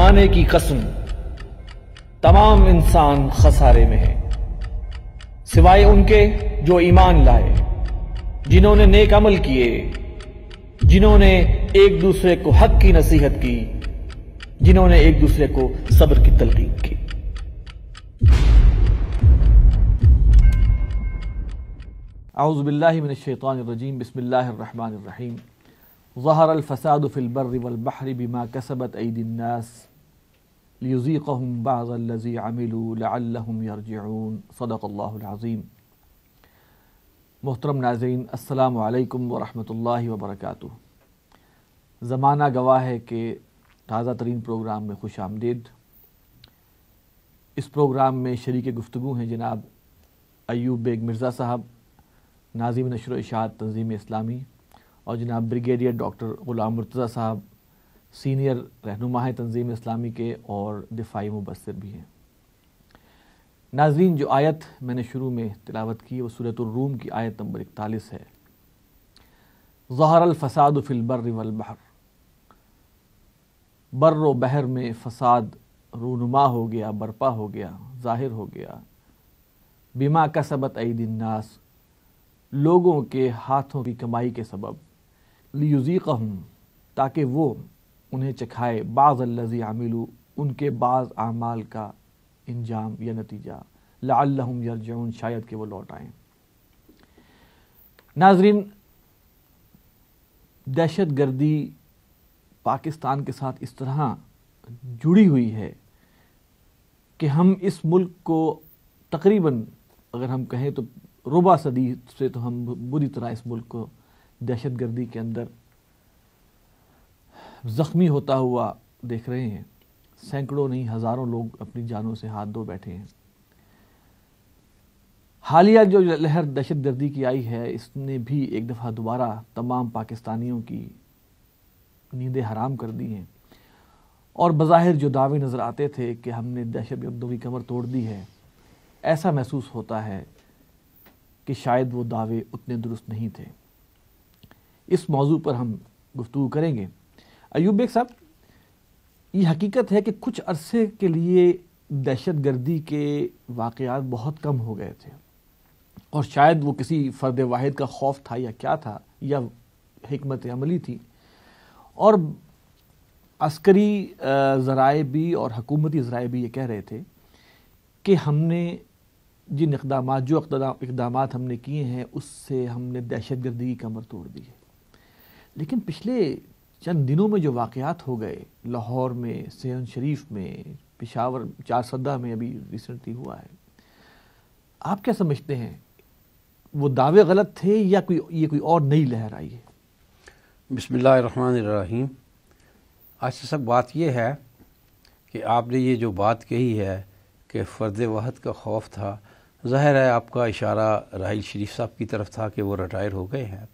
ज़माने की कसम तमाम इंसान खसारे में है सिवाय उनके जो ईमान लाए जिन्होंने नेक अमल किए जिन्होंने एक दूसरे को हक की नसीहत की जिन्होंने एक दूसरे को सब्र की तलकीन की आउज़बिल्लिमिनशैतरजीम बसमीम ज़हर अलफ़साद फ़िलबर वलबहर बिमा कसबत ईदन्नास लियज़ीक़हुम बाज़ल्लज़ी अमिलू लअल्लहुम यरजिऊन सदक़ल्लाहुल मोहतरम नाजीन अस्सलाम वालेकुम वरहमतुल्लाहि वबरकातुहू ज़माना गवाह है कि ताज़ा तरीन प्रोग्राम में खुश आमदेद इस प्रोग्राम में शरीक गुफ्तु हैं जनाब अयूब बेग मिर्ज़ा साहब नाजिम नशर इशात तंजीम इस्लामी और जनाब ब्रिगेडियर डॉक्टर ग़ुलाम मुर्तज़ा साहब सीनियर रहनुमा है तंजीम इस्लामी के और दिफाई मुबसर भी हैं नाजरीन जो आयत मैंने शुरू में तिलावत की सूरत रूम की आयत नंबर इकतालीस है ज़हर अलफसाद फ़िलबर वलबहर बर व बहर में फ़साद रूनुमा हो गया बरपा हो गया ज़ाहिर हो गया बीमा का सबत नास लोगों के हाथों की कमाई के सबब लियुजीक कहूँ ताकि वो उन्हें चखाए बाज़ अल्लज़ी आमिलू उनके बाज़ आमाल का इंजाम या नतीजा लाअल्लाहुम यरजन शायद के वो लौट आए नाजरीन दहशत गर्दी पाकिस्तान के साथ इस तरह जुड़ी हुई है कि हम इस मुल्क को तकरीबन अगर हम कहें तो रुबा सदी से तो हम बुरी तरह इस मुल्क को दहशतगर्दी के अंदर ज़ख्मी होता हुआ देख रहे हैं सैकड़ों नहीं हज़ारों लोग अपनी जानों से हाथ धो बैठे हैं हालिया जो लहर दहशत गर्दी की आई है इसने भी एक दफ़ा दोबारा तमाम पाकिस्तानियों की नींदें हराम कर दी हैं और बाहिर जो दावे नज़र आते थे कि हमने दहशत गर्दों की कमर तोड़ दी है ऐसा महसूस होता है कि शायद वो दावे उतने दुरुस्त नहीं थे इस मौजू पर हम गुफ्तु करेंगे अयूब बेग साहब ये हकीकत है कि कुछ अरसे के लिए दहशत गर्दी के वाक़ात बहुत कम हो गए थे और शायद वो किसी फ़र्द वाहिद का खौफ था या क्या था या हमत अमली थी और अस्करी ज़राए भी और हकूमती ज़राए भी ये कह रहे थे कि हमने जिन इकदाम जो इकदाम हमने किए हैं उससे हमने दहशत गर्दी की कमर तोड़ दी है लेकिन पिछले चंद दिनों में जो वाकयात हो गए लाहौर में सेहन शरीफ में पिशावर चार सदा में अभी रिसेंटली हुआ है आप क्या समझते हैं वो दावे गलत थे या कोई ये कोई और नई लहर आई है बसमीम अच्छा सब बात यह है कि आपने ये जो बात कही है कि फ़र्द वहद का खौफ था ज़ाहिर है आपका इशारा राहल शरीफ साहब की तरफ था कि वो रिटायर हो गए हैं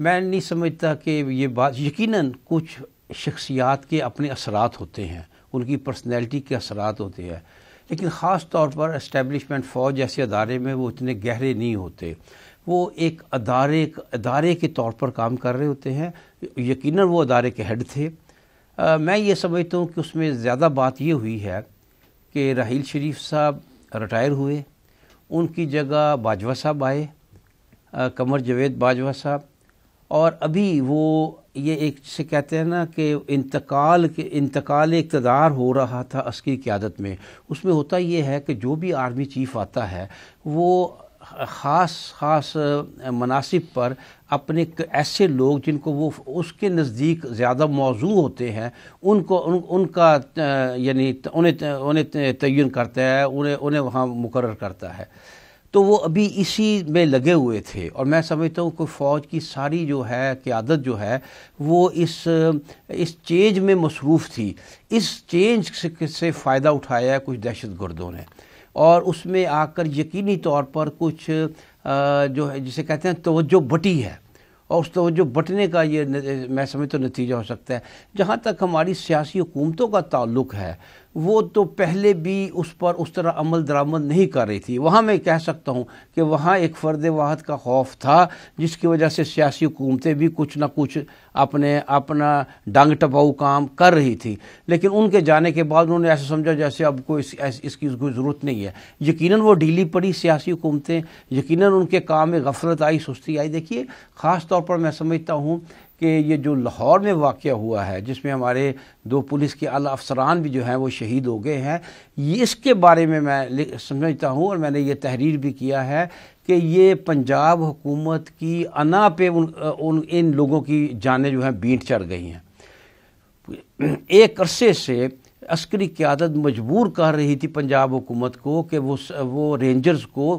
मैं नहीं समझता कि ये बात यकीनन कुछ शख्सियात के अपने असरात होते हैं उनकी पर्सनैलिटी के असरात होते हैं लेकिन ख़ास तौर पर इस्टेबलिशमेंट फ़ौज जैसे अदारे में वो इतने गहरे नहीं होते वो एक अदारे अदारे के तौर पर काम कर रहे होते हैं यकीन वो अदारे के हेड थे आ, मैं ये समझता हूँ कि उसमें ज़्यादा बात ये हुई है कि राहील शरीफ साहब रिटायर हुए उनकी जगह बाजवा साहब आए आ, कमर जवेद बाजवा साहब और अभी वो ये एक से कहते हैं ना कि इंतकाल के इंतकाल इकतदार हो रहा था अस्की क्यादत में उसमें होता ये है कि जो भी आर्मी चीफ आता है वो ख़ास ख़ास मनासिब पर अपने ऐसे लोग जिनको वो उसके नज़दीक ज़्यादा मौजू होते हैं उनको उन, उनका यानी उन्हें उन्हें तयन करता है उन्हें उन्हें वहाँ मुकर करता है तो वो अभी इसी में लगे हुए थे और मैं समझता हूँ कि फ़ौज की सारी जो है क़्यादत जो है वो इस इस चेंज में मसरूफ़ थी इस चेंज से, से फ़ायदा उठाया कुछ दहशत गर्दों ने और उसमें आकर यकीनी तौर पर कुछ आ, जो है जिसे कहते हैं तोज्जो बटी है और उस तोज्जो बटने का ये मैं समझता तो नतीजा हो सकता है जहाँ तक हमारी सियासी हुकूमतों का ताल्लुक है वो तो पहले भी उस पर उस तरह अमल दरामद नहीं कर रही थी वहाँ मैं कह सकता हूँ कि वहाँ एक फ़र्द वाहद का खौफ था जिसकी वजह से सियासी हुकूमतें भी कुछ ना कुछ अपने अपना डांग टपाऊ काम कर रही थी लेकिन उनके जाने के बाद उन्होंने ऐसा समझा जैसे अब कोई इस, इसकी कोई ज़रूरत नहीं है यकीन वो ढीली पड़ी सियासी हुकूमतें यकीन उनके काम में गफलत आई सुस्ती आई देखिए ख़ास तौर पर मैं समझता हूँ कि ये जो लाहौर में वाक़ हुआ है जिसमें हमारे दो पुलिस के अला अफसरान भी जो हैं वो शहीद हो गए हैं इसके बारे में मैं समझता हूँ और मैंने ये तहरीर भी किया है कि ये पंजाब हुकूमत की अना पे उन, उन इन लोगों की जानें जो हैं बीट चढ़ गई हैं एक अरसे से अस्करी क्यादत मजबूर कर रही थी पंजाब हुकूमत को कि वो वो रेंजर्स को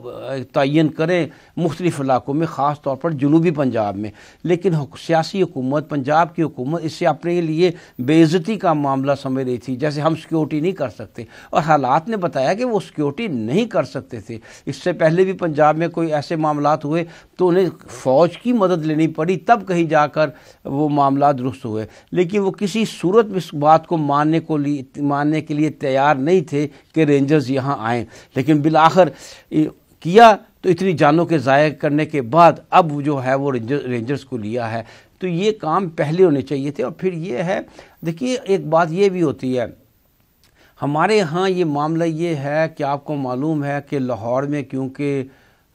तयन करें मुख्तलिफ इलाकों में ख़ास तौर पर जनूबी पंजाब में लेकिन सियासी हुकूमत पंजाब की हुकूमत इससे अपने लिए बेज़ती का मामला समझ रही थी जैसे हम सिक्योरिटी नहीं कर सकते और हालात ने बताया कि वो सिक्योरिटी नहीं कर सकते थे इससे पहले भी पंजाब में कोई ऐसे मामला हुए तो उन्हें फ़ौज की मदद लेनी पड़ी तब कहीं जाकर वो मामला दुरुस्त हुए लेकिन वो किसी सूरत में इस बात को मानने को लिए मानने के लिए तैयार नहीं थे कि रेंजर्स यहाँ आए लेकिन बिलाखर किया तो इतनी जानों के ज़ाय करने के बाद अब जो है वो रेंजर, रेंजर्स को लिया है तो ये काम पहले होने चाहिए थे और फिर ये है देखिए एक बात ये भी होती है हमारे यहाँ ये मामला ये है कि आपको मालूम है कि लाहौर में क्योंकि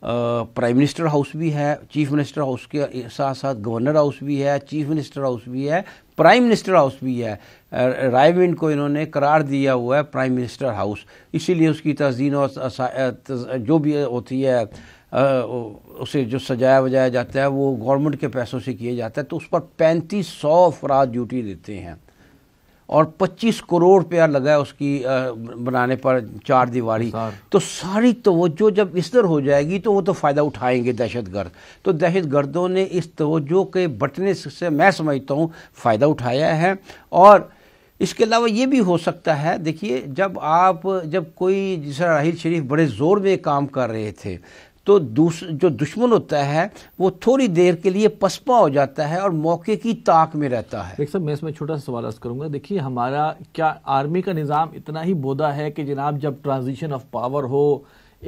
प्राइम मिनिस्टर हाउस भी है चीफ मिनिस्टर हाउस के साथ साथ गवर्नर हाउस भी है चीफ मिनिस्टर हाउस भी है प्राइम मिनिस्टर हाउस भी है रायविंड को इन्होंने करार दिया हुआ है प्राइम मिनिस्टर हाउस इसीलिए उसकी तस्दीन और जो भी होती है उसे जो सजाया वजाया जाता है वो गवर्नमेंट के पैसों से किया जाता है तो उस पर पैंतीस सौ अफराद ड्यूटी देते हैं और 25 करोड़ रुपया लगा है उसकी बनाने पर चार दीवारी तो सारी तोज्जो जब इस तरह हो जाएगी तो वो तो फ़ायदा उठाएंगे दहशत गर्द तो दहशत गर्दों ने इस तोज्जो के बटने से मैं समझता हूँ फ़ायदा उठाया है और इसके अलावा ये भी हो सकता है देखिए जब आप जब कोई जैसा राहल शरीफ बड़े ज़ोर में काम कर रहे थे तो जो दुश्मन होता है वो थोड़ी देर के लिए पसपा हो जाता है और मौके की ताक में रहता है देख सर मैं इसमें छोटा सा सवाल अर्ज करूंगा देखिए हमारा क्या आर्मी का निज़ाम इतना ही बोधा है कि जनाब जब ट्रांजिशन ऑफ पावर हो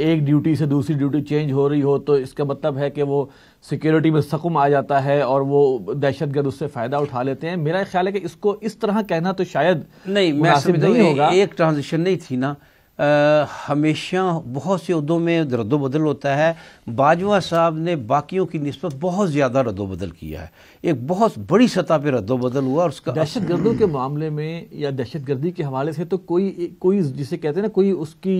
एक ड्यूटी से दूसरी ड्यूटी चेंज हो रही हो तो इसका मतलब है कि वो सिक्योरिटी में सकम आ जाता है और वो दहशतगर्द उससे फ़ायदा उठा लेते हैं मेरा ख्याल है कि इसको इस तरह कहना तो शायद नहीं मैं नहीं होगा एक ट्रांजिशन नहीं थी ना आ, हमेशा बहुत से उदों में रद्दोबदल होता है बाजवा साहब ने बाकियों की नस्बत बहुत ज़्यादा रद्दोबदल किया है एक बहुत बड़ी सतह पर रद्दोबदल हुआ और उसका दहशत गर्दों के मामले में या दहशत गर्दी के हवाले से तो कोई कोई जिसे कहते हैं ना कोई उसकी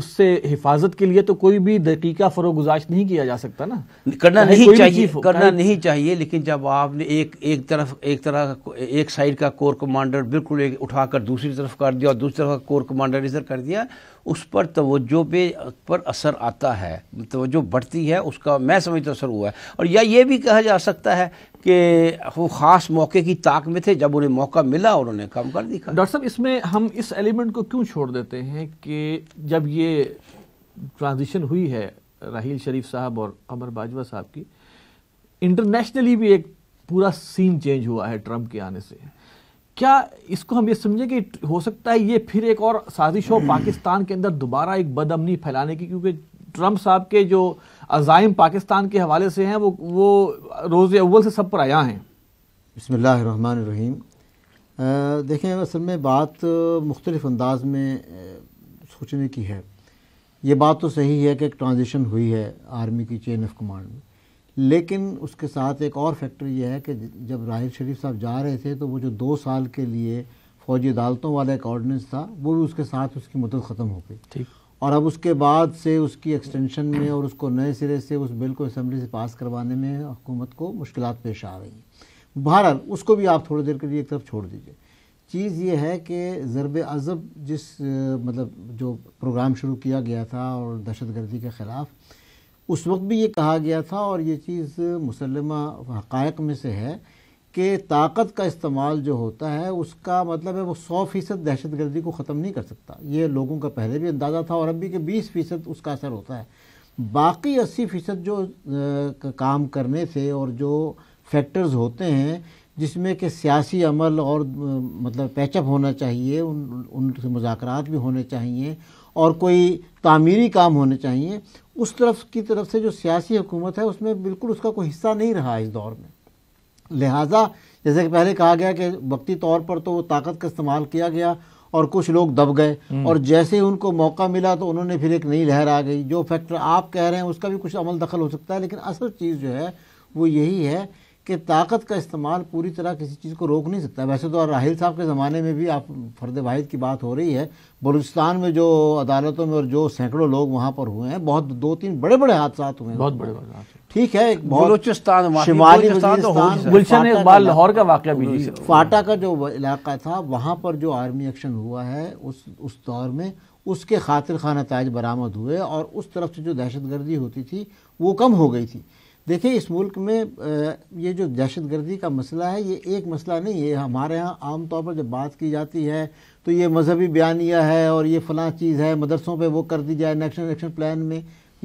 उससे हिफाजत के लिए तो कोई भी दकीका फरोगुजाश नहीं किया जा सकता ना करना नहीं चाहिए करना नहीं चाहिए लेकिन जब आपने एक एक तरफ एक तरह एक साइड का कोर कमांडर बिल्कुल एक उठाकर दूसरी तरफ कर दिया और दूसरी तरफ का कोर कमांडर इधर कर दिया उस पर तवज्जो पे पर असर आता है तवज्जो बढ़ती है उसका मैं समझता असर हुआ है और या ये भी कहा जा सकता है कि वो ख़ास मौके की ताक में थे जब उन्हें मौका मिला और उन्होंने काम कर दिखा डॉक्टर साहब इसमें हम इस एलिमेंट को क्यों छोड़ देते हैं कि जब ये ट्रांजिशन हुई है राहील शरीफ साहब और अमर बाजवा साहब की इंटरनेशनली भी एक पूरा सीन चेंज हुआ है ट्रंप के आने से क्या इसको हम ये समझें कि हो सकता है ये फिर एक और साजिश हो हम्म। पाकिस्तान के अंदर दोबारा एक बदअमनी फैलाने की क्योंकि ट्रंप साहब के जो अजाइम पाकिस्तान के हवाले से हैं वो वो रोज़ अव्वल से सब पर आया हैं बसमीम देखें असल में बात मुख्तलिफ अंदाज में सोचने की है ये बात तो सही है कि एक ट्रांजिशन हुई है आर्मी की चेन ऑफ कमांड में लेकिन उसके साथ एक और फैक्टर यह है कि जब राहिर शरीफ साहब जा रहे थे तो वो जो दो साल के लिए फौजी अदालतों वाला एक ऑर्डिनेंस था वो भी उसके साथ उसकी मदद ख़त्म हो गई ठीक और अब उसके बाद से उसकी एक्सटेंशन में और उसको नए सिरे से उस बिल को असम्बली से पास करवाने में हुकूमत को मुश्किल पेश आ रही हैं बहरहाल उसको भी आप थोड़ी देर के लिए एक तरफ छोड़ दीजिए चीज़ ये है कि ज़रब अज़ब जिस मतलब जो प्रोग्राम शुरू किया गया था और दहशत गर्दी के ख़िलाफ़ उस वक्त भी ये कहा गया था और ये चीज़ मुसलमा हक़ में से है कि ताकत का इस्तेमाल जो होता है उसका मतलब है वो सौ फ़ीसद दहशत गर्दी को ख़त्म नहीं कर सकता ये लोगों का पहले भी अंदाज़ा था और अभी के बीस फ़ीसद उसका असर होता है बाकी अस्सी फ़ीसद जो काम करने से और जो फैक्टर्स होते हैं जिसमें कि सियासी अमल और मतलब पैचअप होना चाहिए उन उनसे मुजाकर भी होने चाहिए और कोई तामीरी काम होने चाहिए उस तरफ की तरफ से जो सियासी हुकूमत है उसमें बिल्कुल उसका कोई हिस्सा नहीं रहा इस दौर में लिहाजा जैसे कि पहले कहा गया कि वक्ती तौर पर तो वो ताकत का इस्तेमाल किया गया और कुछ लोग दब गए हम्म। और जैसे ही उनको मौका मिला तो उन्होंने फिर एक नई लहर आ गई जो फैक्टर आप कह रहे हैं उसका भी कुछ अमल दखल हो सकता है लेकिन असल चीज़ जो है वो यही है कि ताकत का इस्तेमाल पूरी तरह किसी चीज़ को रोक नहीं सकता वैसे तो और राहिल साहब के ज़माने में भी आप फर्द वाहिद की बात हो रही है बलूचिस्तान में जो अदालतों में और जो सैकड़ों लोग वहाँ पर हुए हैं बहुत दो तीन बड़े बड़े हादसा हुए हैं बहुत बड़े बड़े ठीक है एक बलूचिस्तान शिमाली तो गुलशन इकबाल लाहौर का वाक़ भी फाटा का जो इलाका था वहाँ पर जो आर्मी एक्शन हुआ है उस उस दौर में उसके खातिर खाना ताज बरामद हुए और उस तरफ से जो दहशतगर्दी होती थी वो कम हो गई थी देखिए इस मुल्क में ये जो दहशत गर्दी का मसला है ये एक मसला नहीं है हमारे यहाँ आम तौर पर जब बात की जाती है तो ये मजहबी बयानिया है और ये फ़लाँ चीज़ है मदरसों पे वो कर दी जाए नेशनल एक्शन प्लान में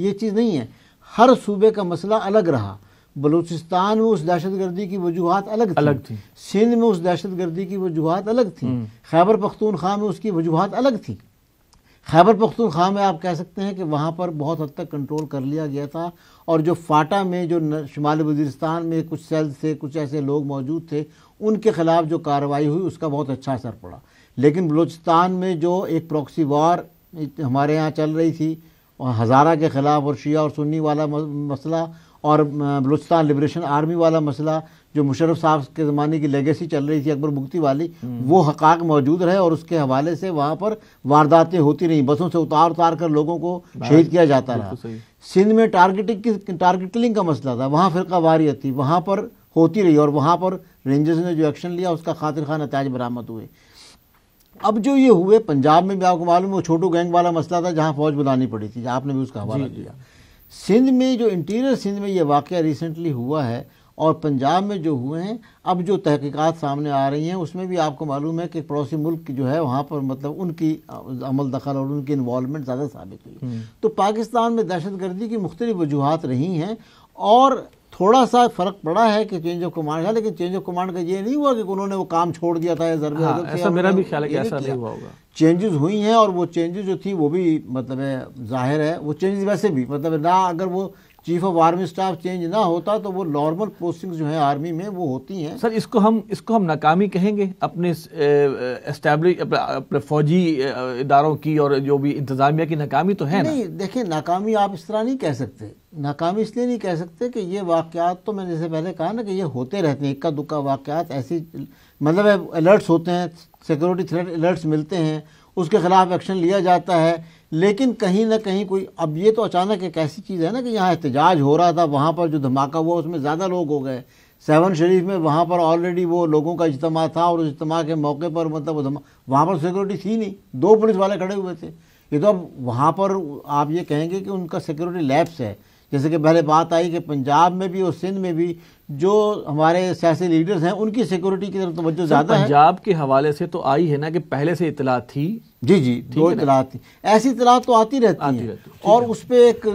ये चीज़ नहीं है हर सूबे का मसला अलग रहा बलूचिस्तान में उस दहशत गर्दी की वजूहत अलग अलग थी सिंध में उस दहशत गर्दी की वजूहत अलग थी हम्म। खैबर पख्तूनख्वा में उसकी वजूहत अलग थी खैबर पख्तूनख्वा में आप कह सकते हैं कि वहाँ पर बहुत हद तक कंट्रोल कर लिया गया था और जो फाटा में जो शुमाल वजीरस्तान में कुछ सेल्स थे कुछ ऐसे लोग मौजूद थे उनके ख़िलाफ़ जो कार्रवाई हुई उसका बहुत अच्छा असर पड़ा लेकिन बलूचिस्तान में जो एक प्रॉक्सी वार हमारे यहाँ चल रही थी हज़ारा के ख़िलाफ़ और शिया और सुन्नी वाला मसला और बलूचिस्तान लिब्रेशन आर्मी वाला मसला जो मुशरफ साहब के ज़माने की लेगेसी चल रही थी अकबर मुक्ति वाली हम्म। वो हकाक मौजूद रहे और उसके हवाले से वहाँ पर वारदातें होती रहीं बसों से उतार उतार कर लोगों को शहीद किया जाता रहा सिंध में टारगेटिंग की टारगेटिंग का मसला था वहाँ फिरका वारियत थी वहाँ पर होती रही और वहाँ पर रेंजर्स ने जो एक्शन लिया उसका खातिर खान नतज बरामद हुए अब जो ये हुए पंजाब में भी आपको मालूम है वो छोटू गैंग वाला मसला था जहाँ फौज बुलानी पड़ी थी आपने भी उसका हवाला दिया सिंध में जो इंटीरियर सिंध में ये वाक़ रिसेंटली हुआ है और पंजाब में जो हुए हैं अब जो तहकीकात सामने आ रही हैं उसमें भी आपको मालूम है कि पड़ोसी मुल्क जो है वहाँ पर मतलब उनकी अमल दखल और उनकी इन्वॉलमेंट ज़्यादा साबित हुई हम्म। तो पाकिस्तान में दहशत गर्दी की मुख्तलिफ वजूहत रही हैं और थोड़ा सा फर्क पड़ा है कि चेंज ऑफ कमांड है लेकिन चेंज ऑफ कमांड का ये नहीं हुआ कि उन्होंने वो काम छोड़ दिया था या हाँ, ऐसा मेरा भी ख्याल है कि ऐसा नहीं हुआ होगा चेंजेस हुई हैं और वो चेंजेस जो थी वो भी मतलब जाहिर है वो चेंजेस वैसे भी मतलब ना अगर वो chief of army staff change ना होता तो वो नॉर्मल पोस्टिंग जो है आर्मी में वो होती हैं सर इसको हम इसको हम नाकामी कहेंगे अपने एस्टेब्लिश अपने, अपने फौजी इदारों की और जो भी इंतजामिया की नाकामी तो है नहीं ना? देखिए नाकामी आप इस तरह नहीं कह सकते नाकामी इसलिए नहीं कह सकते कि ये वाक़ात तो मैंने इससे पहले कहा ना कि ये होते रहते हैं इक्का दुक्का वाक़ात ऐसी मतलब अलर्ट्स होते हैं सिक्योरिटी थ्रेट अलर्ट्स मिलते हैं उसके खिलाफ एक्शन लिया जाता है लेकिन कहीं ना कहीं कोई अब ये तो अचानक एक ऐसी चीज़ है ना कि यहाँ एहतजाज हो रहा था वहाँ पर जो धमाका हुआ उसमें ज़्यादा लोग हो गए सेवन शरीफ में वहाँ पर ऑलरेडी वो लोगों का इज्तम था और उस इज्तम के मौके पर मतलब वहाँ पर सिक्योरिटी थी नहीं दो पुलिस वाले खड़े हुए थे ये तो अब वहाँ पर आप ये कहेंगे कि उनका सिक्योरिटी लैप्स है जैसे कि पहले बात आई कि पंजाब में भी और सिंध में भी जो हमारे सियासी लीडर्स हैं उनकी सिक्योरिटी की तरफ तो ज़्यादा है पंजाब के हवाले से तो आई है ना कि पहले से इतला थी जी जी दो इतलात ऐसी इतलात तो आती रहती आती है रहती, और उस पर एक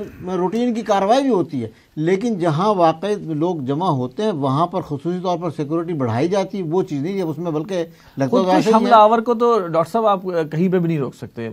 रूटीन की कार्रवाई भी होती है लेकिन जहाँ वाकई लोग जमा होते हैं वहाँ पर खसूसी तौर पर सिक्योरिटी बढ़ाई जाती है वो चीज़ नहीं है उसमें बल्कि लगता है हमलावर को तो डॉक्टर साहब आप कहीं पर भी नहीं रोक सकते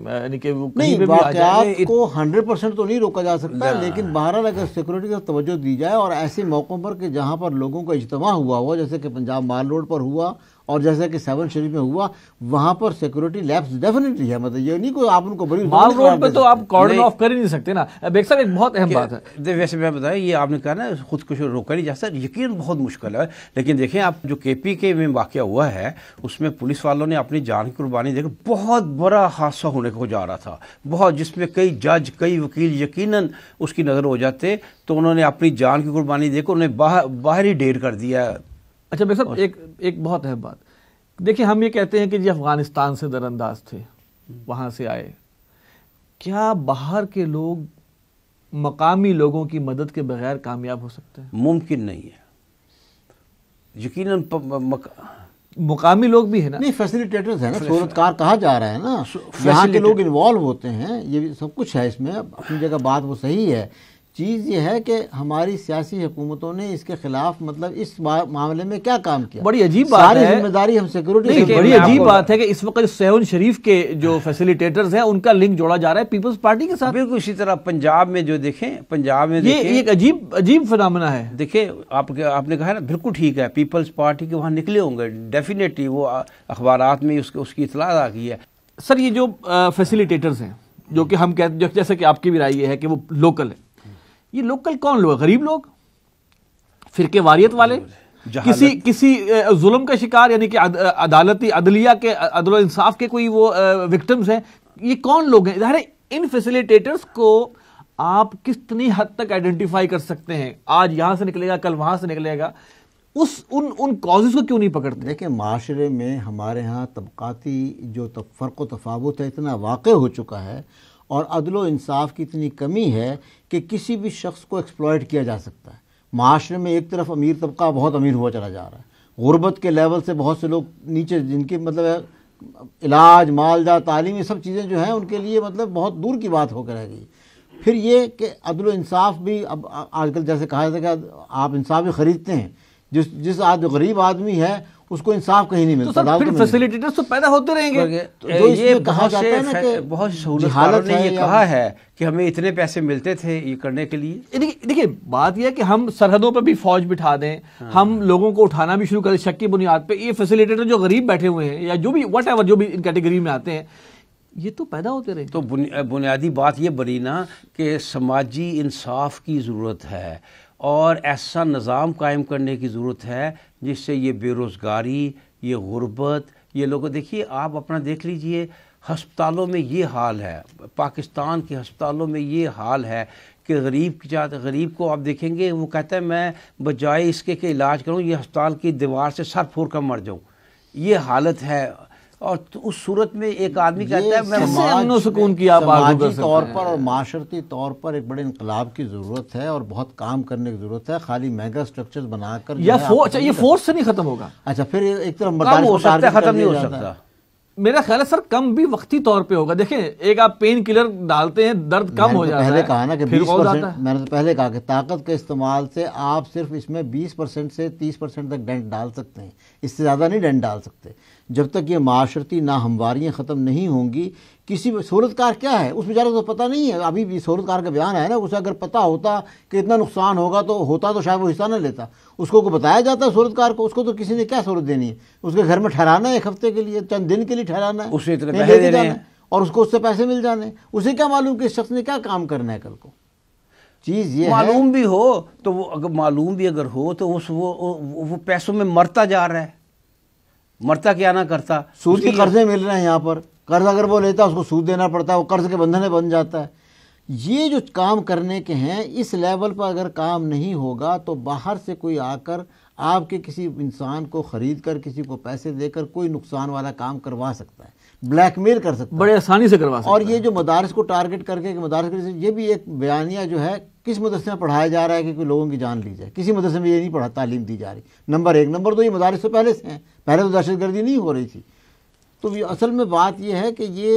हंड्रेड परसेंट तो नहीं रोका जा सकता लेकिन बहरहाल अगर सिक्योरिटी की तवज्जो दी जाए और ऐसे मौक़ों पर कि जहाँ पर लोगों का इज्तम हुआ हुआ जैसे कि पंजाब माल रोड पर हुआ और जैसा कि सेवन शरीफ में हुआ वहां पर सिक्योरिटी लैब्स डेफिनेटली है मतलब ये नहीं कोई आप उनको बड़ी माल रोड पे तो आप कॉर्डन ऑफ कर ही नहीं सकते ना बेग साहब एक बहुत अहम बात है वैसे मैं बताया ये आपने कहा ना खुद कुछ रोका नहीं जा सकता यकीन बहुत मुश्किल है लेकिन देखें आप जो के पी के में वाक्य हुआ है उसमें पुलिस वालों ने अपनी जान की कुर्बानी देकर बहुत बड़ा हादसा होने को जा रहा था बहुत जिसमें कई जज कई वकील यकीन उसकी नज़र हो जाते तो उन्होंने अपनी जान की कुर्बानी देकर उन्हें बाहर बाहर ही ढेर कर दिया अच्छा भाई साहब एक एक बहुत अहम बात देखिए हम ये कहते हैं कि जी अफगानिस्तान से दरअंदाज थे वहाँ से आए क्या बाहर के लोग मकामी लोगों की मदद के बगैर कामयाब हो सकते हैं मुमकिन नहीं है यकीनन मक... मुकामी लोग भी है ना नहीं फैसिलिटेटर्स है ना सूरतकार कहा जा रहा है ना यहाँ के लोग इन्वॉल्व होते हैं ये सब कुछ है इसमें अपनी जगह बात वो सही है चीज़ ये है कि हमारी सियासी हुकूमतों ने इसके खिलाफ मतलब इस मामले में क्या काम किया बड़ी अजीब बात सारी है जिम्मेदारी हम सिक्योरिटी बड़ी अजीब बात है कि इस वक्त सैन शरीफ के जो फैसिलिटेटर्स हैं उनका लिंक जोड़ा जा रहा है पीपल्स पार्टी के साथ बिल्कुल इसी तरह पंजाब में जो देखें पंजाब में ये एक अजीब अजीब फिनमना है देखिए आप, आपने कहा ना बिल्कुल ठीक है पीपल्स पार्टी के वहाँ निकले होंगे डेफिनेटली वो अखबार में उसके उसकी इतला आ गई है सर ये जो फैसिलिटेटर्स हैं जो कि हम कहते जैसे कि आपकी भी राय ये है कि वो लोकल है ये लोकल कौन लोग गरीब लोग फिरके वारियत वाले किसी किसी जुल्म का शिकार यानी कि अदालती अदलिया के अदल इंसाफ के कोई वो विक्टम्स हैं ये कौन लोग हैं इधर इन फैसिलिटेटर्स को आप कितनी हद तक आइडेंटिफाई कर सकते हैं आज यहाँ से निकलेगा कल वहाँ से निकलेगा उस उन उन कॉजेज को क्यों नहीं पकड़ते देखिए माशरे में हमारे यहाँ तबकाती जो तब फ़र्क तफावत है इतना वाक़ हो चुका है और अदल इंसाफ की इतनी कमी है कि किसी भी शख्स को एक्सप्लॉयट किया जा सकता है माशरे में एक तरफ अमीर तबका बहुत अमीर हुआ चला जा रहा है गुर्बत के लेवल से बहुत से लोग नीचे जिनके मतलब इलाज मालजा तालीम ये सब चीज़ें जो हैं उनके लिए मतलब बहुत दूर की बात होकर रह गई फिर ये कि अदल इंसाफ भी अब आजकल जैसे कहा जाता है कि आप इंसाफ भी ख़रीदते हैं जिस जिस आदमी गरीब आदमी है उसको इंसाफ कहीं नहीं तो मिलता तो फिर फैसिलिटेटर्स तो पैदा होते रहेंगे तो जो ये कहा जाता है ना कि बहुत सहूलतकारों ने ये कहा है कि हमें इतने पैसे मिलते थे ये करने के लिए देखिए बात यह है कि हम सरहदों पर भी फौज बिठा दें हाँ। हम लोगों को उठाना भी शुरू करें शक की बुनियाद पर ये फैसिलिटेटर जो गरीब बैठे हुए हैं या जो भी वट जो भी इन कैटेगरी में आते हैं ये तो पैदा होते रहे तो बुनियादी बात ये बनी ना कि समाजी इंसाफ की ज़रूरत है और ऐसा निज़ाम कायम करने की ज़रूरत है जिससे ये बेरोज़गारी ये गुर्बत ये लोगों देखिए आप अपना देख लीजिए हस्पतालों में ये हाल है पाकिस्तान के हस्पतालों में ये हाल है कि गरीब की जात गरीब को आप देखेंगे वो कहता है मैं बजाय इसके के इलाज करूँ ये हस्पताल की दीवार से सर फूर कर मर जाऊँ ये हालत है और तो उस सूरत में एक आदमी कहता है मैं सुकून की आप तौर पर और माशरती तौर पर एक बड़े इनकलाब की ज़रूरत है और बहुत काम करने की ज़रूरत है खाली मेगा स्ट्रक्चर बनाकर या फो, अच्छा, ये फोर्स से नहीं ख़त्म होगा अच्छा फिर एक तरफ ख़त्म नहीं हो सकता मेरा ख्याल है सर कम भी वक्ती तौर पे होगा देखें एक आप पेन किलर डालते हैं दर्द कम हो तो जाता पहले है कहा ना कि फिर मैंने तो पहले कहा कि ताकत के इस्तेमाल से आप सिर्फ इसमें 20 परसेंट से 30 परसेंट तक डेंट डाल सकते हैं इससे ज़्यादा नहीं डेंट डाल सकते जब तक ये माशरती नाहमवारियाँ ख़त्म नहीं होंगी किसी सूरतकार क्या है उस बेचारे को तो पता नहीं है अभी भी सूरतकार का बयान है ना उसे अगर पता होता कि इतना नुकसान होगा तो होता तो शायद वो हिस्सा ना लेता उसको को बताया जाता है सूरतकार को उसको तो किसी ने क्या सूरत देनी है उसके घर में ठहराना है एक हफ्ते के लिए चंद दिन के लिए ठहराना है उसे इतने पैसे देने है और उसको उससे पैसे मिल जाने उसे क्या मालूम कि इस शख्स ने क्या काम करना है कल को चीज़ ये मालूम भी हो तो वो अगर मालूम भी अगर हो तो उस वो वो पैसों में मरता जा रहा है मरता क्या ना करता सूद के कर्जे मिल रहे हैं यहाँ पर कर्ज अगर वो लेता है उसको सूद देना पड़ता है वो कर्ज के बंधन में बन जाता है ये जो काम करने के हैं इस लेवल पर अगर काम नहीं होगा तो बाहर से कोई आकर आपके किसी इंसान को खरीद कर किसी को पैसे देकर कोई नुकसान वाला काम करवा सकता है ब्लैकमेल कर सकता है बड़े आसानी से करवा सकता और ये जो मदारस को टारगेट करके मदारस ये भी एक बयानिया जो है किस मदरसे में पढ़ाया जा रहा है कि कोई लोगों की जान ली जाए किसी मदरसे में ये नहीं पढ़ा तालीम दी जा रही नंबर एक नंबर दो ये मदारस तो पहले से हैं पहले तो दहशतगर्दी नहीं हो रही थी तो असल में बात यह है कि ये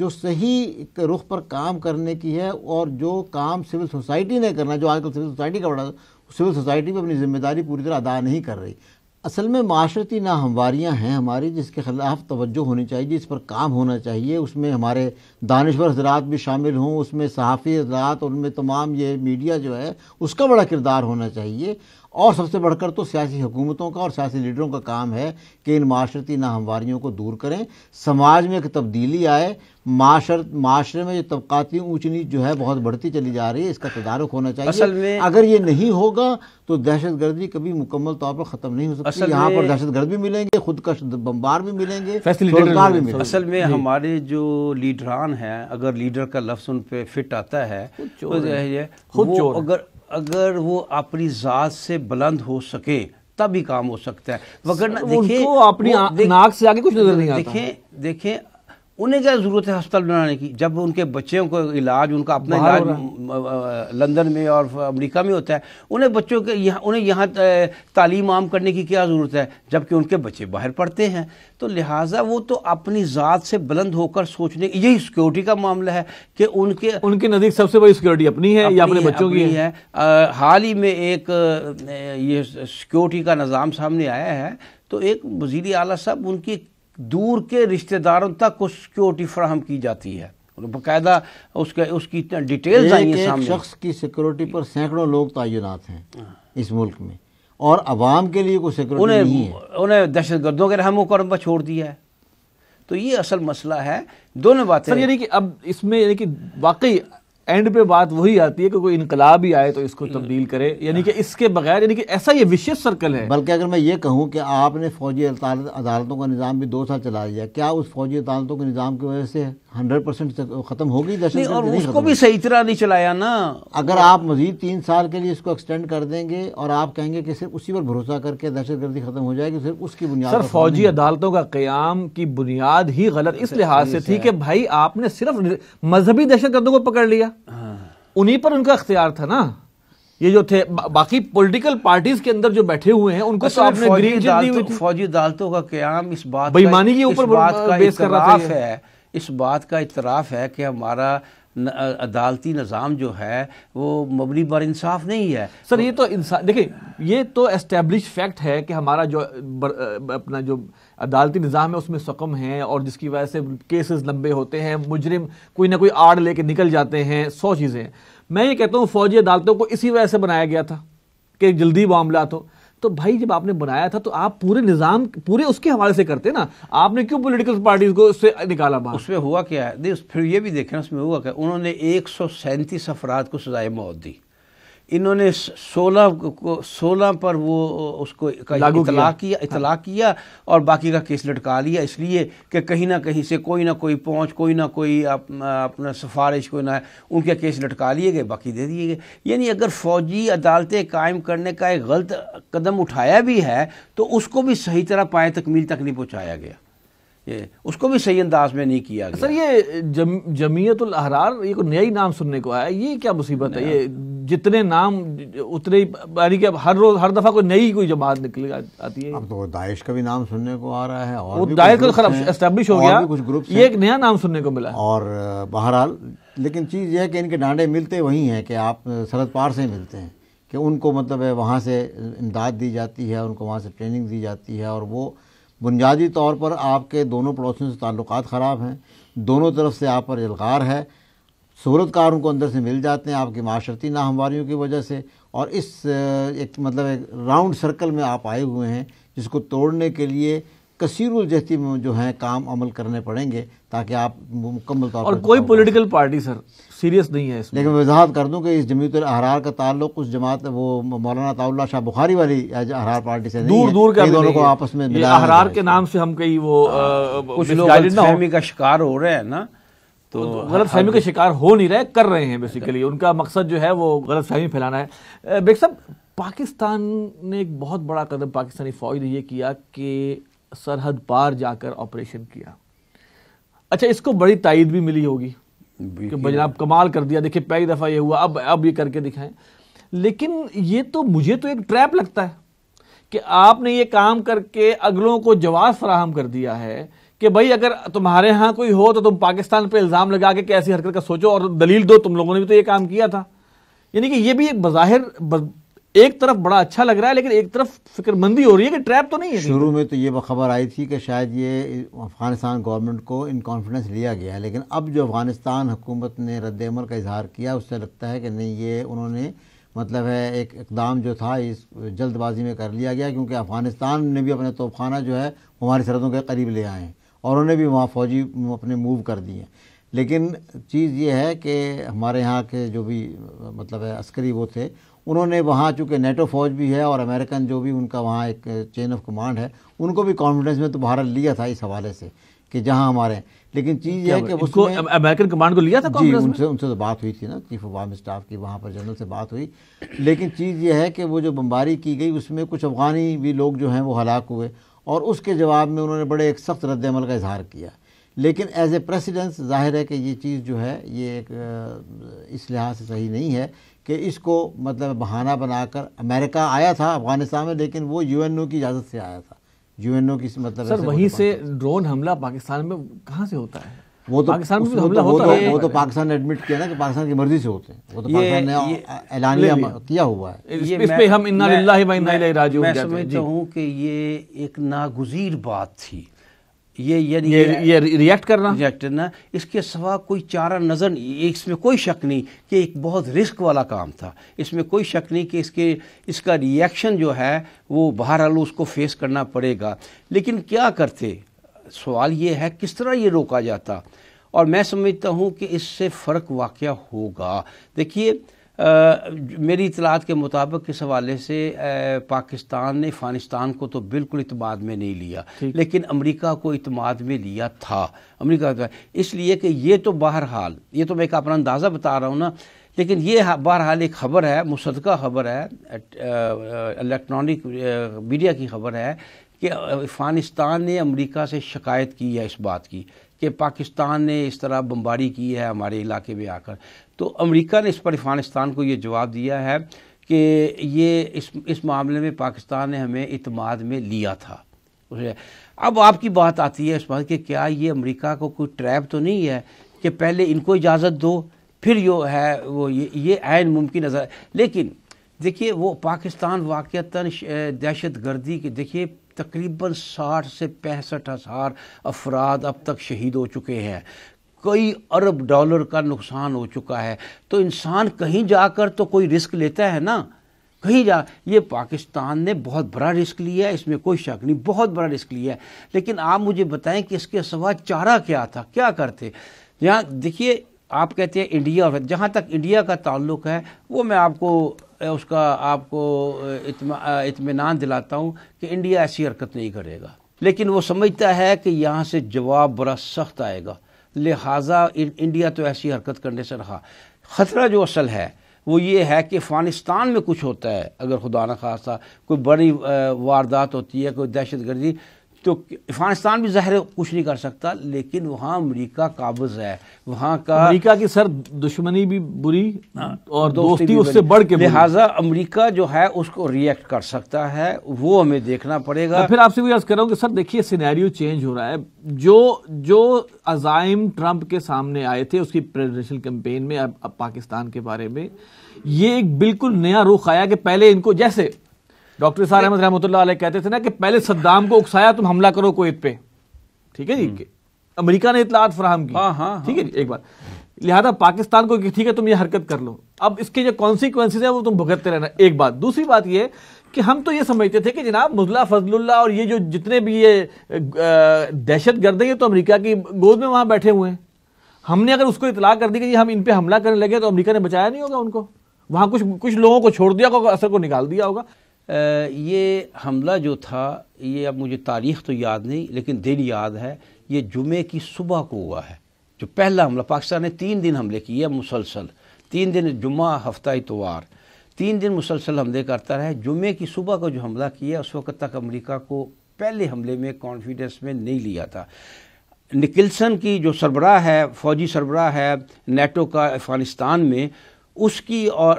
जो सही रुख पर काम करने की है और जो काम सिविल सोसाइटी ने करना जो आजकल सिविल सोसाइटी का बड़ा सिविल सोसाइटी भी अपनी जिम्मेदारी पूरी तरह अदा नहीं कर रही असल में माशरती हमवारियाँ हैं हमारी जिसके खिलाफ तवज्जो होनी चाहिए इस पर काम होना चाहिए उसमें हमारे दानश्वर हजरात भी शामिल हों उसमें सहाफ़ी हजरात उनमें तमाम ये मीडिया जो है उसका बड़ा किरदार होना चाहिए और सबसे बढ़कर तो सियासी हुकूमतों का और सियासी लीडरों का काम है कि इन माशरती नाहमवारियों को दूर करें समाज में एक तब्दीली आए माशर माशरे में जो तबकाती ऊँच नीच जो है बहुत बढ़ती चली जा रही है इसका तदारक होना चाहिए असल में अगर ये नहीं होगा तो दहशत गर्दी कभी मुकम्मल तौर पर ख़त्म नहीं हो सकती यहाँ पर दहशत गर्द भी मिलेंगे खुदकश बम्बार भी मिलेंगे भी मिलेंगे असल में हमारे जो लीडरान हैं अगर लीडर का लफ्ज़ उन पर फिट आता है खुद तो अगर अगर वो अपनी ज़ात से बुलंद हो सके तभी काम हो सकता है वगरना देखिए अपनी नाक से आगे कुछ नजर नहीं आता देखें देखें उन्हें क्या ज़रूरत है हस्पताल बनाने की जब उनके बच्चों को इलाज उनका अपना इलाज लंदन में और अमेरिका में होता है उन्हें बच्चों के यहाँ उन्हें यहाँ तालीम आम करने की क्या ज़रूरत है जबकि उनके बच्चे बाहर पढ़ते हैं तो लिहाजा वो तो अपनी ज़ात से बुलंद होकर सोचने यही सिक्योरिटी का मामला है कि उनके उनके नज़दीक सबसे बड़ी सिक्योरिटी अपनी है अपनी या अपने बच्चों की है हाल ही में एक ये सिक्योरिटी का निज़ाम सामने आया है तो एक वजीर अली साहब उनकी दूर के रिश्तेदारों तक उस सिक्योरिटी फ्राहम की जाती है बाकायदा उसके उसकी डिटेल्स आई हैं सामने शख्स की सिक्योरिटी पर सैकड़ों लोग तैनात हैं इस मुल्क में और आवाम के लिए कोई सिक्योरिटी उन्हें, नहीं है उन्हें दहशत गर्दों के रहमो करम पर छोड़ दिया है तो ये असल मसला है दोनों बातें यानी कि अब इसमें यानी कि वाकई एंड पे बात वही आती है कि कोई इनकलाब ही आए तो इसको तब्दील करे यानी कि इसके बगैर यानी कि ऐसा ये विशेष सर्कल है बल्कि अगर मैं ये कहूँ कि आपने फौजी अदालतों का निज़ाम भी दो साल चला दिया क्या उस फौजी अदालतों के निज़ाम की वजह से हंड्रेड परसेंट खत्म होगी दहशत और उसको भी सही तरह नहीं चलाया ना अगर आप मजीद तीन साल के लिए इसको एक्सटेंड कर देंगे और आप कहेंगे कि सिर्फ उसी पर भरोसा करके दहशत गर्दी खत्म हो जाएगी सिर्फ उसकी बुनियाद सर फौजी अदालतों का क्याम की बुनियाद ही गलत इस लिहाज से थी कि भाई आपने सिर्फ मजहबी दहशत गर्दों को पकड़ लिया हाँ। उन्हीं पर उनका अख्तियार था ना ये जो थे बा, बाकी पॉलिटिकल पार्टीज के अंदर जो बैठे हुए हैं उनको तो आपने फौजी अदालतों फौजी अदालतों का क्याम इस बात बेईमानी के ऊपर बात का बेस है इस बात का इतराफ़ है कि हमारा न, अदालती निज़ाम जो है वो मबनी बर इंसाफ नहीं है सर तो, ये तो इंसान देखिए ये तो एस्टेब्लिश फैक्ट है कि हमारा जो बर, अपना जो अदालती निज़ाम है उसमें सकम है और जिसकी वजह से केसेस लंबे होते हैं मुजरिम कोई ना कोई आड़ लेके निकल जाते हैं सौ चीज़ें मैं ये कहता हूँ फौजी अदालतों को इसी वजह से बनाया गया था कि जल्दी मामला हो तो।, तो भाई जब आपने बनाया था तो आप पूरे निज़ाम पूरे उसके हवाले से करते ना आपने क्यों पॉलिटिकल पार्टीज को उससे निकाला बाहर उसमें हुआ क्या है फिर ये भी देखें उसमें हुआ क्या उन्होंने एक सौ सैंतीस अफराद को सजाए मौत दी इन्होंने सोलह को सोलह पर वो उसको इतला किया हाँ। इतला हाँ। किया और बाकी का केस लटका लिया इसलिए कि कहीं ना कहीं से कोई ना कोई पहुंच कोई ना कोई अपना सिफारिश कोई ना उनके केस लटका लिए गए बाकी दे दिए गए यानी अगर फौजी अदालतें कायम करने का एक गलत कदम उठाया भी है तो उसको भी सही तरह पाए तकमील तक नहीं पहुँचाया गया ये उसको भी सही अंदाज में नहीं किया गया सर ये जम, जमीयतुल अहरार ये कोई नया ही नाम सुनने को आया ये क्या मुसीबत है ये जितने नाम उतने यानी कि अब हर रोज हर दफा कोई नई कोई जमात निकल आती है अब तो दाइश का भी नाम सुनने को आ रहा है और वो दाइश का तो खराब एस्टेब्लिश हो गया कुछ ग्रुप ये एक नया नाम सुनने को मिला और बहरहाल लेकिन चीज़ यह है कि इनके डांडे मिलते वहीं हैं कि आप सरहद पार से मिलते हैं कि उनको मतलब वहाँ से इमदाद दी जाती है उनको वहाँ से ट्रेनिंग दी जाती है और वो बुनियादी तौर पर आपके दोनों पड़ोसियों से ताल्लुक ख़राब हैं दोनों तरफ से आप पर एलगार है सहूलतकार उनको अंदर से मिल जाते हैं आपकी माशरती नाहमवारियों की वजह से और इस एक मतलब एक राउंड सर्कल में आप आए हुए हैं जिसको तोड़ने के लिए जहती में जो है काम अमल करने पड़ेंगे ताकि आप मुकम्मल तौर पर कोई पॉलिटिकल पार्टी सर सीरियस नहीं है इसमें लेकिन वजाहत कर दूं कि इस जमीत अहरार का ताल्लुक उस जमात वो मौलाना ताउल्ला शाह बुखारी वाली अहरार पार्टी से दूर दूर के दोनों को आपस में अहरार के नाम से हम कई वो हाँ, कुछ लोग का शिकार हो रहे हैं ना तो, तो गलत फहमी का शिकार हो नहीं रहे कर रहे हैं बेसिकली अच्छा। उनका मकसद जो है वो गलत फहमी फैलाना है बेग साहब पाकिस्तान ने एक बहुत बड़ा कदम पाकिस्तानी फ़ौज ने यह किया कि सरहद पार जाकर ऑपरेशन किया अच्छा इसको बड़ी तायद भी मिली होगी कि जनाब कमाल कर दिया देखिए पहली दफ़ा ये हुआ अब अब ये करके दिखाएं लेकिन ये तो मुझे तो एक ट्रैप लगता है कि आपने ये काम करके अगलों को जवाब फराहम कर दिया है कि भाई अगर तुम्हारे यहाँ कोई हो तो तुम पाकिस्तान पर इल्ज़ाम लगा के ऐसी हरकत का सोचो और दलील दो तुम लोगों ने भी तो ये काम किया था यानी कि ये भी एक बाहिर एक तरफ बड़ा अच्छा लग रहा है लेकिन एक तरफ फिक्रमंदी हो रही है कि ट्रैप तो नहीं है शुरू में तो ये खबर आई थी कि शायद ये अफगानिस्तान गवर्नमेंट को इन कॉन्फिडेंस लिया गया है लेकिन अब जो अफगानिस्तान हुकूमत ने रद्दमल का इजहार किया उससे लगता है कि नहीं ये उन्होंने मतलब है एक इकदाम जो था इस जल्दबाजी में कर लिया गया क्योंकि अफगानिस्तान ने भी अपने तोपखाना जो है हमारी सरहदों के करीब ले आए हैं और उन्होंने भी वहाँ फौजी अपने मूव कर दिए हैं लेकिन चीज़ ये है कि हमारे यहाँ के जो भी मतलब है अस्करी वो थे उन्होंने वहाँ चूँकि नेटो फौज भी है और अमेरिकन जो भी उनका वहाँ एक चेन ऑफ कमांड है उनको भी कॉन्फिडेंस में तो भारत लिया था इस हवाले से कि जहाँ हमारे लेकिन चीज़ यह है कि उसको अमेरिकन कमांड को लिया था जी उनसे उनसे तो बात हुई थी ना चीफ ऑफ आर्मी स्टाफ की वहाँ पर जनरल से बात हुई लेकिन चीज़ यह है कि वो जो बम्बारी की गई उसमें कुछ अफगानी भी लोग जो हैं वो हलाक हुए और उसके जवाब में उन्होंने बड़े एक सख्त रद्दमल का इजहार किया लेकिन एज ए प्रेसिडेंस जाहिर है कि ये चीज़ जो है ये एक इस लिहाज से सही नहीं है कि इसको मतलब बहाना बनाकर अमेरिका आया था अफगानिस्तान में लेकिन वो यूएनओ की इजाज़त से आया था यूएनओ की मतलब सर वहीं से ड्रोन हमला पाकिस्तान में कहाँ से होता है वो तो पाकिस्तान में हमला तो, होता वो तो है वो तो पाकिस्तान ने एडमिट किया ना कि पाकिस्तान की मर्जी से होते हैं वो तो पाकिस्तान ने ऐलानिया किया हुआ है इस, इस पे हम इन्ना लिल्लाहि व इन्ना इलैहि राजिऊन मैं समझता हूँ कि ये एक नागुजीर बात थी ये यानी ये, ये, ये रिएक्ट करना रिएक्ट करना इसके सवा कोई चारा नज़र इसमें कोई शक नहीं कि एक बहुत रिस्क वाला काम था इसमें कोई शक नहीं कि इसके इसका रिएक्शन जो है वो बाहर आलो उसको फेस करना पड़ेगा लेकिन क्या करते सवाल ये है किस तरह ये रोका जाता और मैं समझता हूँ कि इससे फ़र्क वाक़ होगा देखिए आ, मेरी इतलात के मुताबिक इस हवाले से आ, पाकिस्तान ने अफगानिस्तान को तो बिल्कुल इतमाद में नहीं लिया लेकिन अमरीका को इतमाद में लिया था अमरीका का इसलिए कि ये तो बहरहाल ये तो मैं एक अपना अंदाज़ा बता रहा हूँ ना लेकिन ये बहरहाल एक खबर है मुसदका खबर है इलेक्ट्रॉनिक मीडिया की खबर है कि अफगानिस्तान ने अमरीका से शिकायत की है इस बात की कि पाकिस्तान ने इस तरह बमबारी की है हमारे इलाके में आकर तो अमेरिका ने इस पर अफगानिस्तान को ये जवाब दिया है कि ये इस इस मामले में पाकिस्तान ने हमें इतमाद में लिया था अब आपकी बात आती है इस बात कि क्या ये अमेरिका को कोई ट्रैप तो नहीं है कि पहले इनको इजाज़त दो फिर जो है वो ये ये आयन मुमकिन नज़र लेकिन देखिए वो पाकिस्तान वाक़ता दहशत गर्दी के देखिए तकरीबन साठ से पैंसठ हज़ार अफराद अब तक शहीद हो चुके हैं कई अरब डॉलर का नुकसान हो चुका है तो इंसान कहीं जाकर तो कोई रिस्क लेता है ना कहीं जा ये पाकिस्तान ने बहुत बड़ा रिस्क लिया है इसमें कोई शक नहीं बहुत बड़ा रिस्क लिया है लेकिन आप मुझे बताएं कि इसके सवा चारा क्या था क्या करते यहाँ देखिए आप कहते हैं इंडिया और जहाँ तक इंडिया का ताल्लुक है वो मैं आपको उसका आपको इतमान दिलाता हूँ कि इंडिया ऐसी हरकत नहीं करेगा लेकिन वो समझता है कि यहाँ से जवाब बड़ा सख्त आएगा लिहाजा इंडिया तो ऐसी हरकत करने से रहा ख़तरा जो असल है वो ये है कि अफ़गानिस्तान में कुछ होता है अगर खुदा न खासा कोई बड़ी वारदात होती है कोई दहशत गर्दी तो अफगानिस्तान भी ज़ाहिर कुछ नहीं कर सकता लेकिन वहाँ अमरीका काबज है वहाँ का अमरीका की सर दुश्मनी भी बुरी हाँ, और दोस्ती, दोस्ती उससे बढ़ के लिहाजा अमरीका जो है उसको रिएक्ट कर सकता है वो हमें देखना पड़ेगा फिर आपसे भी याद कर रहा हूँ कि सर देखिए सिनेरियो चेंज हो रहा है जो जो अजाइम ट्रंप के सामने आए थे उसकी प्रेजिडेंशियल कैंपेन में अब, अब पाकिस्तान के बारे में ये एक बिल्कुल नया रुख आया कि पहले इनको जैसे डॉक्टर सार अहमद रहमत कहते थे ना कि पहले सद्दाम को उकसाया तुम हमला करो कोत पे ठीक है जी हम्म। अमरीका ने इतलात फराहम की हाँ, हाँ, ठीक है हाँ। जी एक बार लिहाजा पाकिस्तान को ठीक है तुम ये हरकत कर लो अब इसके जो कॉन्सिक्वेंसेज है वो तुम भुगतते रहना एक बात दूसरी बात ये कि हम तो ये समझते थे कि जनाब मुजला फजलुल्ला और ये जो जितने भी ये दहशत गर्द हैं ये तो अमेरिका की गोद में वहाँ बैठे हुए हैं हमने अगर उसको इतला कर दी कि हम इन पर हमला करने लगे तो अमरीका ने बचाया नहीं होगा उनको वहाँ कुछ कुछ लोगों को छोड़ दिया होगा असर को निकाल दिया होगा ये हमला जो था ये अब मुझे तारीख तो याद नहीं लेकिन दिन याद है ये जुमे की सुबह को हुआ है जो पहला हमला पाकिस्तान ने तीन दिन हमले किए मुसलसल तीन दिन जुमा हफ्ता इतवार तीन दिन मुसलसल हमले करता रहा जुमे की सुबह को जो हमला किया उस वक्त तक अमरीका को पहले हमले में कॉन्फिडेंस में नहीं लिया था निकिल्सन की जो सरबराह है फौजी सरबराह है नेटो का अफ़गानिस्तान में उसकी और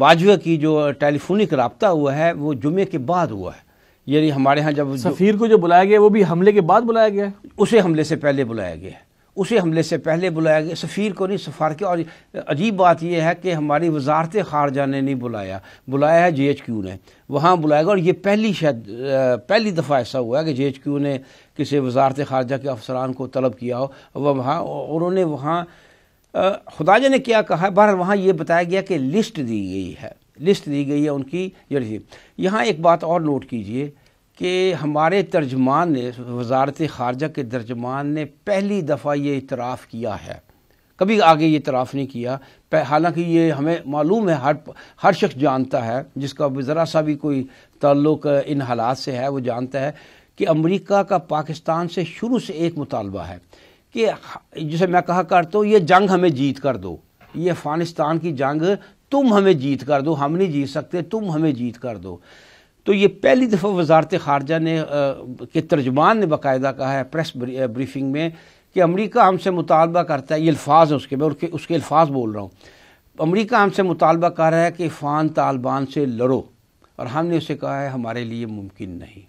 बाजवे की जो टेलीफोनिक रबता हुआ है वो जुमे के बाद हुआ है यानी हमारे यहाँ जब सफ़ीर को जो बुलाया गया वो भी हमले के बाद बुलाया गया उसे हमले से पहले बुलाया गया उसे हमले से पहले बुलाया गया सफ़ीर को नहीं सफ़ार के और अजीब बात यह है कि हमारी वजारत खारजा ने नहीं बुलाया बुलाया है जे एच क्यू ने वहाँ बुलाया गया और ये पहली शायद पहली दफ़ा ऐसा हुआ है कि जे एच क्यू ने किसी वजारत खारजा के अफसरान को तलब किया हो वह वहाँ उन्होंने वहाँ खुदाजा ने क्या कहा बहर वहाँ ये बताया गया कि लिस्ट दी गई है लिस्ट दी गई है उनकी जरिए यहाँ एक बात और नोट कीजिए कि हमारे तर्जमान ने वजारत खारजा के तर्जमान ने पहली दफ़ा ये इतराफ़ किया है कभी आगे ये इतराफ़ नहीं किया हालांकि ये हमें मालूम है हर हर शख्स जानता है जिसका ज़रा सा भी कोई ताल्लुक इन हालात से है वो जानता है कि अमरीका का पाकिस्तान से शुरू से एक मुतालबा है कि जैसे मैं कहा करता तो हूँ ये जंग हमें जीत कर दो ये अफ़गानिस्तान की जंग तुम हमें जीत कर दो हम नहीं जीत सकते तुम हमें जीत कर दो तो ये पहली दफ़ा वजारत खारजा ने आ, के तर्जमान ने बाकायदा कहा है प्रेस ब्रीफिंग में कि अमरीका हमसे मुतालबा करता है ये अल्फाज है उसके मैं उसके उसके अल्फाज बोल रहा हूँ अमरीका हमसे मुतालबा कर रहा है कि फ़ान तालबान से लड़ो और हमने उसे कहा है हमारे लिए मुमकिन नहीं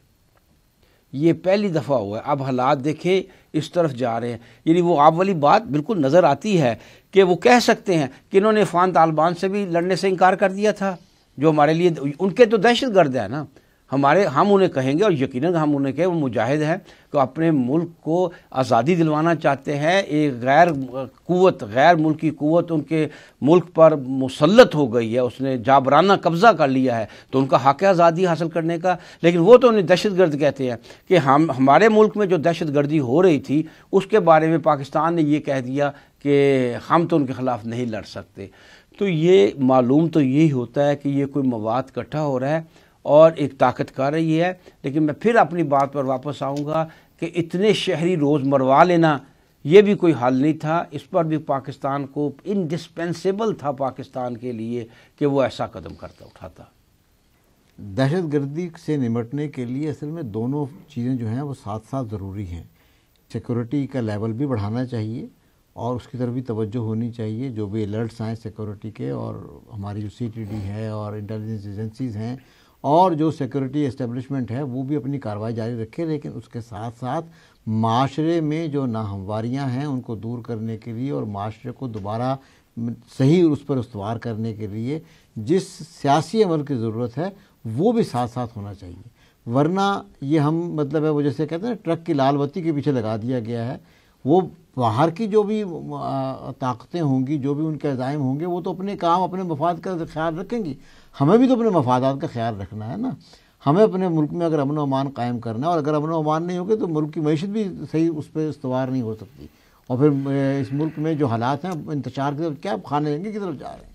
ये पहली दफ़ा हुआ है अब हालात देखें इस तरफ जा रहे हैं यानी वो आप वाली बात बिल्कुल नज़र आती है कि वो कह सकते हैं कि इन्होंने फ़ान तालिबान से भी लड़ने से इनकार कर दिया था जो हमारे लिए उनके तो दहशत गर्द है ना हमारे हम उन्हें कहेंगे और यकीन हम उन्हें कहें वो मुजाहिद हैं कि अपने मुल्क को आज़ादी दिलवाना चाहते हैं एक गैर क़वत गैर मुल्की कुत उनके मुल्क पर मुसलत हो गई है उसने जाबराना कब्ज़ा कर लिया है तो उनका हक आज़ादी हासिल करने का लेकिन वो तो उन्हें दहशत गर्द कहते हैं कि हम हमारे मुल्क में जो दहशत गर्दी हो रही थी उसके बारे में पाकिस्तान ने ये कह दिया कि हम तो उनके ख़िलाफ़ नहीं लड़ सकते तो ये मालूम तो यही होता है कि ये कोई मवाद इकट्ठा हो रहा है और एक ताकत कर रही है लेकिन मैं फिर अपनी बात पर वापस आऊँगा कि इतने शहरी रोज़ मरवा लेना ये भी कोई हल नहीं था इस पर भी पाकिस्तान को इनडिस्पेंसेबल था पाकिस्तान के लिए कि वो ऐसा कदम करता उठाता दहशत गर्दी से निमटने के लिए असल में दोनों चीज़ें जो हैं वो साथ साथ ज़रूरी हैं सिक्योरिटी का लेवल भी बढ़ाना चाहिए और उसकी तरफ भी तवज्जो होनी चाहिए जो भी अलर्ट्स आएँ सिक्योरिटी के और हमारी जो सी है और इंटेलिजेंस एजेंसीज़ हैं और जो सिक्योरिटी इस्टेब्लिशमेंट है वो भी अपनी कार्रवाई जारी रखे लेकिन उसके साथ साथ माशरे में जो नाहमवारियाँ हैं उनको दूर करने के लिए और माशरे को दोबारा सही उस पर उसवार करने के लिए जिस सियासी अमल की ज़रूरत है वो भी साथ साथ होना चाहिए वरना ये हम मतलब है वो जैसे कहते हैं ट्रक की लाल बत्ती के पीछे लगा दिया गया है वो बाहर की जो भी ताकतें होंगी जो भी उनके अजायम होंगे वो तो अपने काम अपने मफाद का ख्याल रखेंगी हमें भी तो अपने मफादात का ख्याल रखना है ना हमें अपने मुल्क में अगर अमन अमान कायम करना है और अगर अमन अमान नहीं होगा तो मुल्क की मीशत भी सही उस पर इस्तवार नहीं हो सकती और फिर इस मुल्क में जो हालात हैं इंतजार की तरफ क्या खाने लेंगे की तरफ जा रहे हैं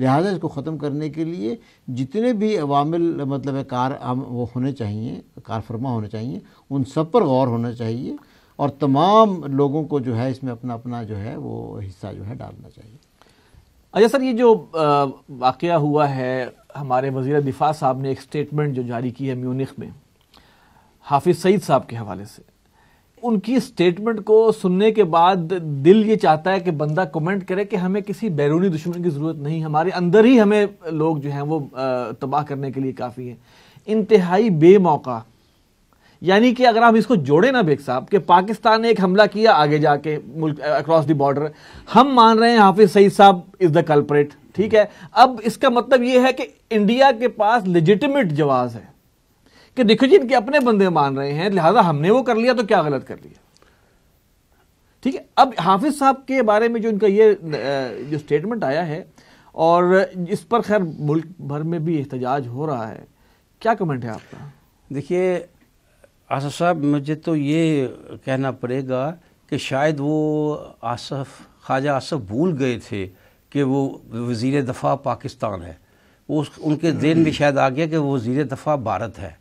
लिहाजा इसको ख़त्म करने के लिए जितने भी अवामिल मतलब कार वो होने चाहिए कारफरमा होने चाहिए उन सब पर गौर होना चाहिए और तमाम लोगों को जो है इसमें अपना अपना जो है वो हिस्सा जो है डालना चाहिए अच्छा सर ये जो वाक़ हुआ है हमारे वजीर दिफा साहब ने एक स्टेटमेंट जो जारी की है म्यूनिख में हाफिज़ सईद साहब के हवाले से उनकी स्टेटमेंट को सुनने के बाद दिल ये चाहता है कि बंदा कमेंट करे कि हमें किसी बैरूनी दुश्मन की ज़रूरत नहीं हमारे अंदर ही हमें लोग जो हैं वो तबाह करने के लिए काफ़ी हैं इंतहाई बेमौका यानी कि अगर हम इसको जोड़े ना बेग साहब कि पाकिस्तान ने एक हमला किया आगे जाके मुल्क अक्रॉस द बॉर्डर हम मान रहे हैं हाफिज सईद साहब इज़ द कल्परेट ठीक है अब इसका मतलब यह है कि इंडिया के पास लेजिटिमेट जवाब है कि देखो जी इनके अपने बंदे मान रहे हैं लिहाजा हमने वो कर लिया तो क्या गलत कर लिया ठीक है अब हाफिज साहब के बारे में जो इनका ये जो स्टेटमेंट आया है और इस पर खैर मुल्क भर में भी एहतजाज हो रहा है क्या कमेंट है आपका देखिए आसफ साहब मुझे तो ये कहना पड़ेगा कि शायद वो आसफ ख्वाजा आसफ भूल गए थे कि वो वज़ी दफ़ा पाकिस्तान है वो उनके दिन में शायद आ गया कि वो वज़ी दफ़ा भारत है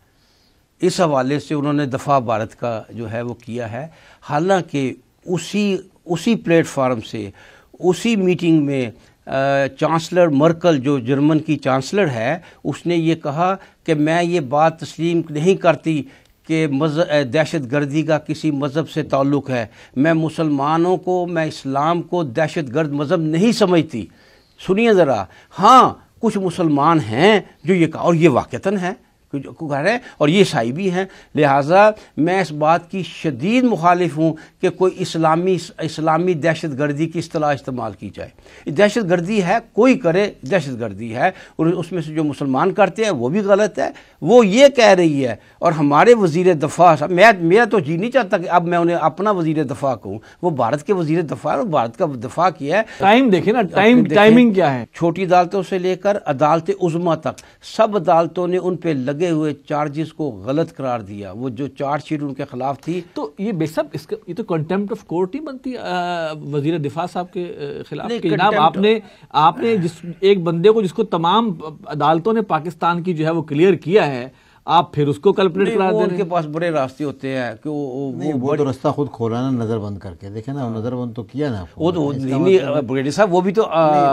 इस हवाले से उन्होंने दफ़ा भारत का जो है वो किया है हालांकि उसी उसी प्लेटफार्म से उसी मीटिंग में चांसलर मर्कल जो जर्मन की चांसलर है उसने ये कहा कि मैं ये बात तस्लीम नहीं करती कि दहशत गर्दी का किसी मज़हब से ताल्लुक़ है मैं मुसलमानों को मैं इस्लाम को दहशत गर्द मज़हब नहीं समझती सुनिए ज़रा हाँ कुछ मुसलमान हैं जो ये और ये वाक़ता है घर है और ये ईसाई भी हैं लिहाजा मैं इस बात की शदीद मुखालिफ हूँ कि कोई इस्लामी इस्लामी दहशत गर्दी की असलाह इस्तेमाल की जाए दहशत गर्दी है कोई करे दहशत गर्दी है और उसमें से जो मुसलमान करते हैं वो भी गलत है वो ये कह रही है और हमारे वजीर दफ़ा मैं मेरा तो जी नहीं चाहता कि अब मैं उन्हें अपना वजीर दफ़ा कहूँ वो भारत के वजीर दफ़ा और भारत का दफ़ा किया है टाइम देखे ना टाइम टाइमिंग क्या है छोटी अदालतों से लेकर अदालत उज़मा तक सब अदालतों ने उन पर लगे लगे हुए चार्जेस को गलत करार दिया वो जो चार्जशीट उनके खिलाफ थी तो ये बेसब इसका ये तो कंटेम्प्ट ऑफ कोर्ट ही बनती वजीर दिफा साहब के खिलाफ के आपने आपने जिस एक बंदे को जिसको तमाम अदालतों ने पाकिस्तान की जो है वो क्लियर किया है आप फिर उसको कैलकुलेट करा दे उनके पास बड़े रास्ते होते हैं कि वो वो, वो तो रास्ता खुद खोला ना नजर बंद करके देखे ना नजर बंद तो किया ना वो तो मतलब- ब्रिगेडियर साहब वो भी तो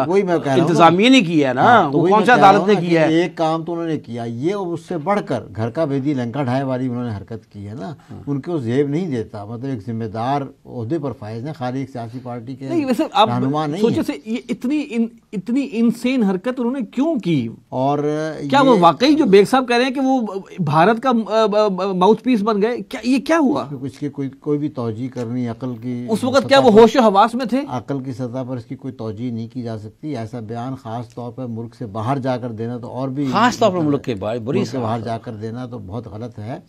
वही मैं कह रहा इंतजामिया ने किया ना हाँ, वो कौन सा अदालत ने किया है एक काम तो उन्होंने किया ये और उससे बढ़कर घर का भेदी लंका ढाए वाली उन्होंने हरकत की है ना हाँ। उनको जेब नहीं देता मतलब एक जिम्मेदार अहदे पर फायज है खाली एक सियासी पार्टी के नहीं सोचे ये इतनी इतनी इनसेन हरकत उन्होंने क्यों की और क्या वो वाकई जो बेग साहब कह रहे हैं कि वो भारत का माउथ पीस बन गए क्या ये क्या हुआ इसकी कोई कोई भी तोजी करनी अकल की उस वक्त क्या वो होश हवास में थे अकल की सतह पर इसकी कोई तोजी नहीं की जा सकती ऐसा बयान खास तौर पर मुल्क से बाहर जाकर देना तो और भी खास तौर पर मुल्क के बाहर बुरी से बाहर जाकर देना तो बहुत गलत है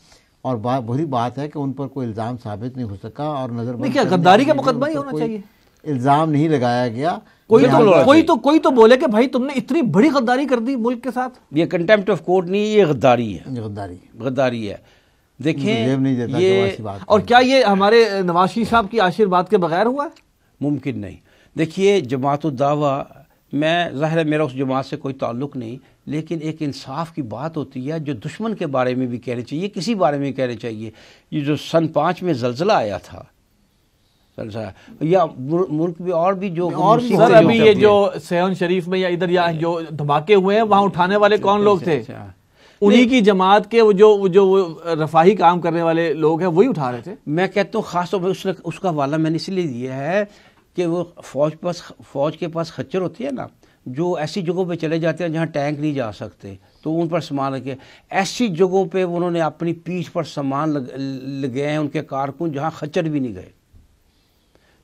और बुरी बात है कि उन पर कोई इल्ज़ाम साबित नहीं हो सका और नजर गद्दारी का मुकदमा ही होना चाहिए इल्ज़ाम नहीं लगाया गया कोई तो कोई तो कोई तो बोले कि भाई तुमने इतनी बड़ी गद्दारी कर दी मुल्क के साथ ये कंटेम्प्ट ऑफ कोर्ट नहीं ये गद्दारी है गद्दारी गद्दारी है देखें ये और क्या ये हमारे नवाशी साहब की आशीर्वाद के बगैर हुआ है मुमकिन नहीं देखिए जमात दावा मैं ज़ाहिर मेरा उस जमात से कोई ताल्लुक नहीं लेकिन एक इंसाफ की बात होती है जो दुश्मन के बारे में भी कहनी चाहिए किसी बारे में कहना चाहिए ये जो सन पाँच में जलजिला आया था या मुल्क में और भी जो और भी सर अभी ये जो सेहन शरीफ में या इधर या जो धमाके हुए हैं वहाँ उठाने वाले अच्छा, कौन लोग अच्छा, थे अच्छा। उन्हीं की जमात के वो जो जो रफाही काम करने वाले लोग हैं वही उठा रहे थे मैं कहता हूँ खास तौर पर उसने उसका वाला मैंने इसलिए दिया है कि वो फौज पास फौज के पास खच्चर होती है ना जो ऐसी जगहों पे चले जाते हैं जहाँ टैंक नहीं जा सकते तो उन पर सामान लगे ऐसी जगहों पे उन्होंने अपनी पीठ पर सामान लगे हैं उनके कारकुन जहाँ खच्चर भी नहीं गए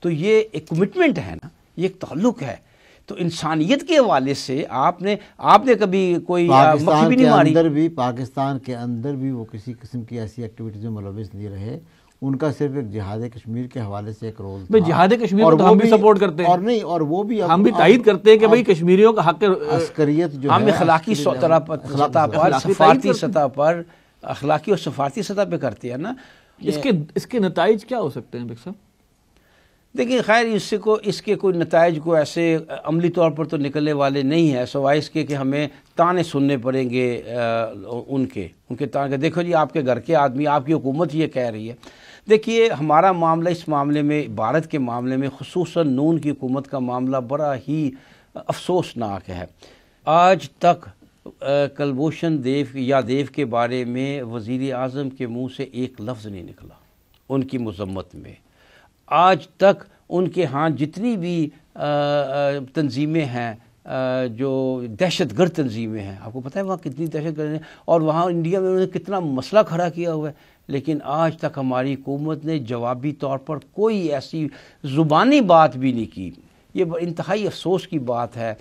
तो ये एक कमिटमेंट है ना ये एक ताल्लुक है तो इंसानियत के हवाले से आपने आपने कभी कोई पाकिस्तान भी नहीं मारी अंदर भी पाकिस्तान के अंदर भी वो किसी किस्म की ऐसी एक्टिविटीज़ में मुलविस नहीं रहे उनका सिर्फ एक जिहाद कश्मीर के हवाले से एक रोल भाई जिहाद कश्मीर और तो हम भी सपोर्ट करते हैं और नहीं और वो भी हम भी तायद करते हैं कि भाई कश्मीरियों का हक अस्करियत जो हम अखलाकी सतह पर सफारती सतह पर अखलाकी और सफारती सतह पर करते हैं ना इसके इसके नतज क्या हो सकते हैं बिक साहब देखिए खैर इससे को इसके कोई नतज को ऐसे अमली तौर पर तो निकलने वाले नहीं है सवाई इसके कि हमें ताने सुनने पड़ेंगे उनके उनके ताने देखो जी आपके घर के आदमी आपकी हुकूमत ये कह रही है देखिए हमारा मामला इस मामले में भारत के मामले में खसूस नून की हुकूमत का मामला बड़ा ही अफसोसनाक है आज तक कलभूषण देव या देव के बारे में वज़ी अजम के मुँह से एक लफ्ज़ नहीं निकला उनकी मजम्मत में आज तक उनके यहाँ जितनी भी तंजीमें हैं जो दहशत गर्द तंजीमें हैं आपको पता है वहाँ कितनी दहशत गर्द हैं और वहाँ इंडिया में उन्होंने कितना मसला खड़ा किया हुआ है लेकिन आज तक हमारी हुकूमत ने जवाबी तौर पर कोई ऐसी ज़ुबानी बात भी नहीं की ये इंतहाई अफसोस की बात है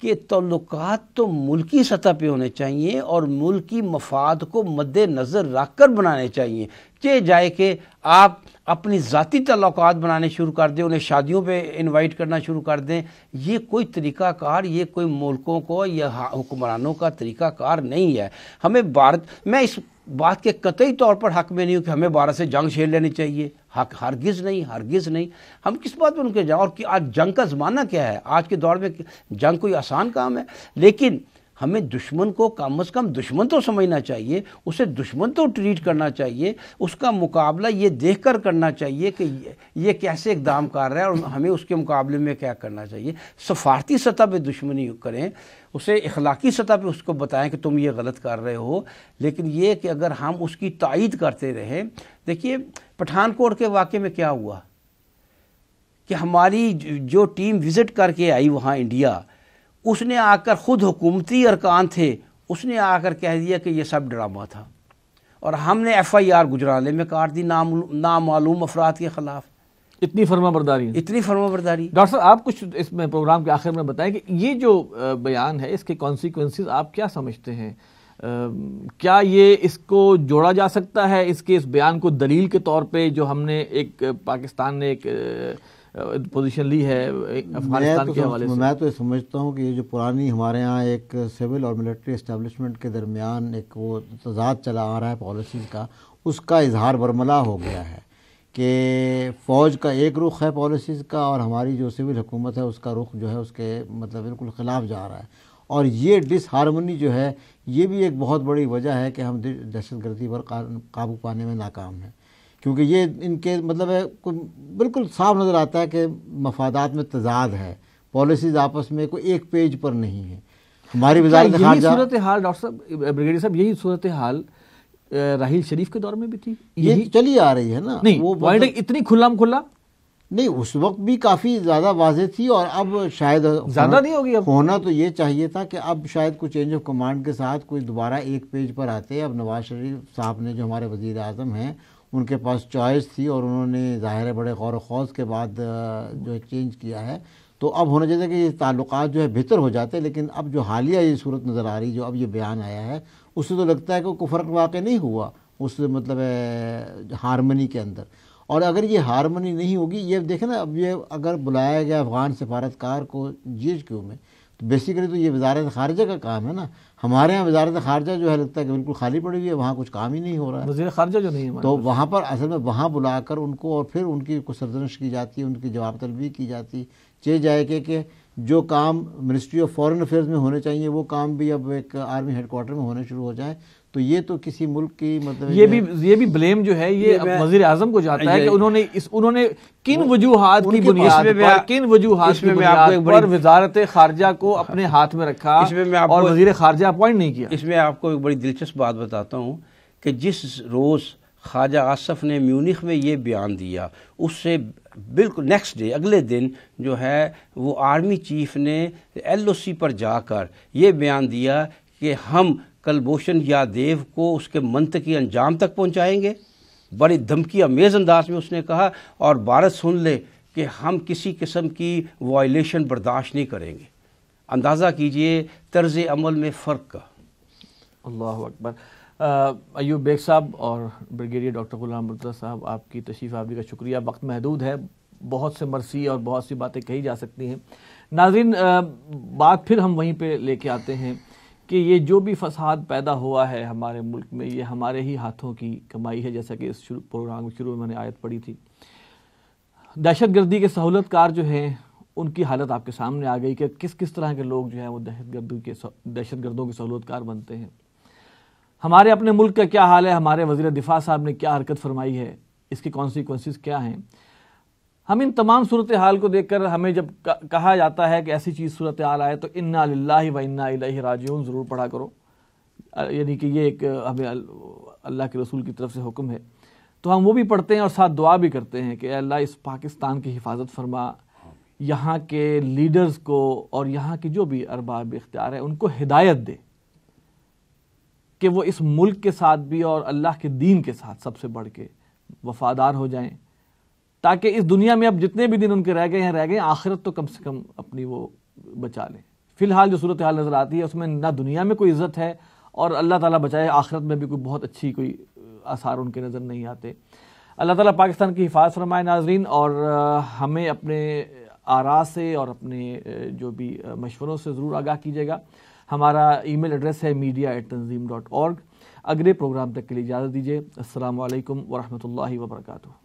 कि तल्लक तो मुल्की सतह पर होने चाहिए और मुल्की मफाद को मद्दनज़र रख कर बनाने चाहिए चे जाए कि आप अपनी ज़ाती तल्लक़ात बनाने शुरू कर दें उन्हें शादियों पे इनवाइट करना शुरू कर दें ये कोई तरीक़ाकार ये कोई मुल्कों को या हुक्मरानों का तरीक़ाकार नहीं है हमें भारत मैं इस बात के कतई तौर पर हक में नहीं हूँ कि हमें भारत से जंग छेड़ लेनी चाहिए हक हरगिज़ नहीं हरगिज़ नहीं हम किस बात पर उनके जाएँ और कि आज जंग का ज़माना क्या है आज के दौर में जंग कोई आसान काम है लेकिन हमें दुश्मन को कम अज़ कम दुश्मन तो समझना चाहिए उसे दुश्मन तो ट्रीट करना चाहिए उसका मुकाबला ये देख कर करना चाहिए कि ये कैसे इकदाम कर रहा है और हमें उसके मुकाबले में क्या करना चाहिए सफारती सतह पर दुश्मनी करें उसे इखलाकी सतह पर उसको बताएं कि तुम ये गलत कर रहे हो लेकिन ये कि अगर हम उसकी तइद करते रहें देखिए पठानकोट के वाक़े में क्या हुआ कि हमारी जो टीम विज़िट करके आई वहाँ इंडिया उसने आकर ख़ुद हुकूमती अरकान थे उसने आकर कह दिया कि यह सब ड्रामा था और हमने एफ़ आई आर गुजराले में काट दी नाम नामालूम अफराद के ख़िलाफ़ इतनी फर्मा बरदारी इतनी फर्मा बरदारी डॉक्टर साहब आप कुछ इसमें प्रोग्राम के आखिर में बताएं कि ये जो बयान है इसके कॉन्सिक्वेंस आप क्या समझते हैं आ, क्या ये इसको जोड़ा जा सकता है इसके इस बयान को दलील के तौर पे जो हमने एक पाकिस्तान ने एक पोजीशन ली है अफगानिस्तान तो के हवाले से मैं तो ये समझता हूँ कि ये जो पुरानी हमारे यहाँ एक सिविल और मिलिट्री इस्टेबलिशमेंट के दरमियान एक वो तजाद चला आ रहा है पॉलिसीज़ का उसका इजहार बरमला हो गया है कि फ़ौज का एक रुख है पॉलिसीज़ का और हमारी जो सिविल हुकूमत है उसका रुख जो है उसके मतलब बिल्कुल ख़िलाफ़ जा रहा है और ये डिसहारमोनी जो है ये भी एक बहुत बड़ी वजह है कि हम दहशत गर्दी पर काबू पाने में नाकाम हैं क्योंकि ये इनके मतलब है बिल्कुल साफ नज़र आता है कि मफादात में तजाद है पॉलिसीज़ आपस में कोई एक पेज पर नहीं है हमारी वजारत सूरत हाल डॉक्टर साहब ब्रिगेडियर साहब यही सूरत हाल राहिल शरीफ के दौर में भी थी ये चली आ रही है ना नहीं वो पॉइंट मतलब- इतनी खुला खुला नहीं उस वक्त भी काफ़ी ज़्यादा वाज थी और अब शायद ज़्यादा नहीं होगी अब होना तो ये चाहिए था कि अब शायद कुछ चेंज ऑफ कमांड के साथ कोई दोबारा एक पेज पर आते अब नवाज शरीफ साहब ने जो हमारे वजीर अजम हैं उनके पास चॉइस थी और उन्होंने ज़ाहिर है बड़े गौर खौज के बाद जो है चेंज किया है तो अब होना चाहिए कि ये ताल्लुक जो है बेहतर हो जाते लेकिन अब जो हालिया ये सूरत नज़र आ रही जो अब ये बयान आया है उससे तो लगता है कि कोई फ़र्क वाक़ नहीं हुआ उस मतलब हारमनी के अंदर और अगर ये हारमनी नहीं होगी ये देखें ना अब ये अगर बुलाया गया अफ़गान सफारतकार को जी क्यू में तो बेसिकली तो ये वजारत खारजा का काम है ना हमारे यहाँ वजारत खारजा जो है लगता है कि बिल्कुल खाली पड़ी हुई है वहाँ कुछ काम ही नहीं हो रहा है वजीर खारजा जो नहीं है तो वहाँ पर असल में वहाँ बुला कर उनको और फिर उनकी कुछ सरजनश की जाती है उनकी जवाब तलबी की जाती चे जाए के जो काम मिनिस्ट्री ऑफ फॉरेन अफेयर्स में होने चाहिए वो काम भी अब एक आर्मी हेडकोार्टर में होने शुरू हो जाए तो ये तो किसी मुल्क की मतलब ये भी ये भी ब्लेम जो है ये, ये वजीर आजम को जाता है कि उन्होंने इस उन्होंने किन वजूहत की बुनियाद पर किन वजूहत की बुनियाद पर वजारत खारजा को अपने हाथ में रखा और वजीर खारजा अपॉइंट नहीं किया इसमें आपको एक बड़ी दिलचस्प बात बताता हूँ कि जिस रोज़ ख्वाजा आसफ़ ने म्यूनिख में ये बयान दिया उससे बिल्कुल नेक्स्ट डे अगले दिन जो है वो आर्मी चीफ ने सी पर जाकर ये बयान दिया कि हम कलभूषण यादेव को उसके मंत्र के अंजाम तक पहुंचाएंगे बड़ी धमकी अमेज अंदाज में उसने कहा और भारत सुन ले कि हम किसी किस्म की वायलेशन बर्दाश्त नहीं करेंगे अंदाज़ा कीजिए तर्ज अमल में फ़र्क का अल्लाह अकबर अयूब बेग साहब और ब्रिगेडियर डॉक्टर गुलाम मुर्तज़ा साहब आपकी तशीफ़ आवरी का शुक्रिया वक्त महदूद है बहुत से मरसी और बहुत सी बातें कही जा सकती हैं नाजिन बात फिर हम वहीं पर लेके आते हैं कि ये जो भी फसाद पैदा हुआ है हमारे मुल्क में ये हमारे ही हाथों की कमाई है जैसा कि इस शुरू प्रोग्राम में शुरू में मैंने आयत पढ़ी थी दहशत गर्दी के सहूलतकार जो हैं उनकी हालत आपके सामने आ गई कि किस किस तरह के लोग जो हैं वो दहशत गर्दी के दहशत गर्दों के सहूलतकार बनते हैं हमारे अपने मुल्क का क्या हाल है हमारे वजीर दिफा साहब ने क्या हरकत फरमाई है इसके कॉन्सिक्वेंसिस क्या हैं हम इन तमाम सूरत हाल को देखकर हमें जब कहा जाता है कि ऐसी चीज़ सूरत हाल आए तो इन्ना लाही व इन्ना राजून ज़रूर पढ़ा करो यानी कि ये एक हमें अल्लाह के रसूल की तरफ से हुक्म है तो हम वो भी पढ़ते हैं और साथ दुआ भी करते हैं कि अल्लाह इस पाकिस्तान की हिफाजत फरमा यहाँ के लीडर्स को और यहाँ की जो भी अरबाब इख्तियार है उनको हिदायत दे कि वो इस मुल्क के साथ भी और अल्लाह के दीन के साथ सबसे बढ़ के वफादार हो जाएँ ताकि इस दुनिया में अब जितने भी दिन उनके रह गए हैं रह गए आखिरत तो कम से कम अपनी वो बचा लें फिलहाल जो सूरत हाल नज़र आती है उसमें ना दुनिया में कोई इज्जत है और अल्लाह ताला बचाए आखिरत में भी कोई बहुत अच्छी कोई आसार उनके नज़र नहीं आते अल्लाह ताला पाकिस्तान की हिफाजत फरमाए नाजरीन और हमें अपने आरा से और अपने जो भी मशवरों से ज़रूर आगाह कीजिएगा हमारा ईमेल एड्रेस है media at Tanzeem dot org अगले प्रोग्राम तक के लिए इजाज़त दीजिए असल वरहमल वर्का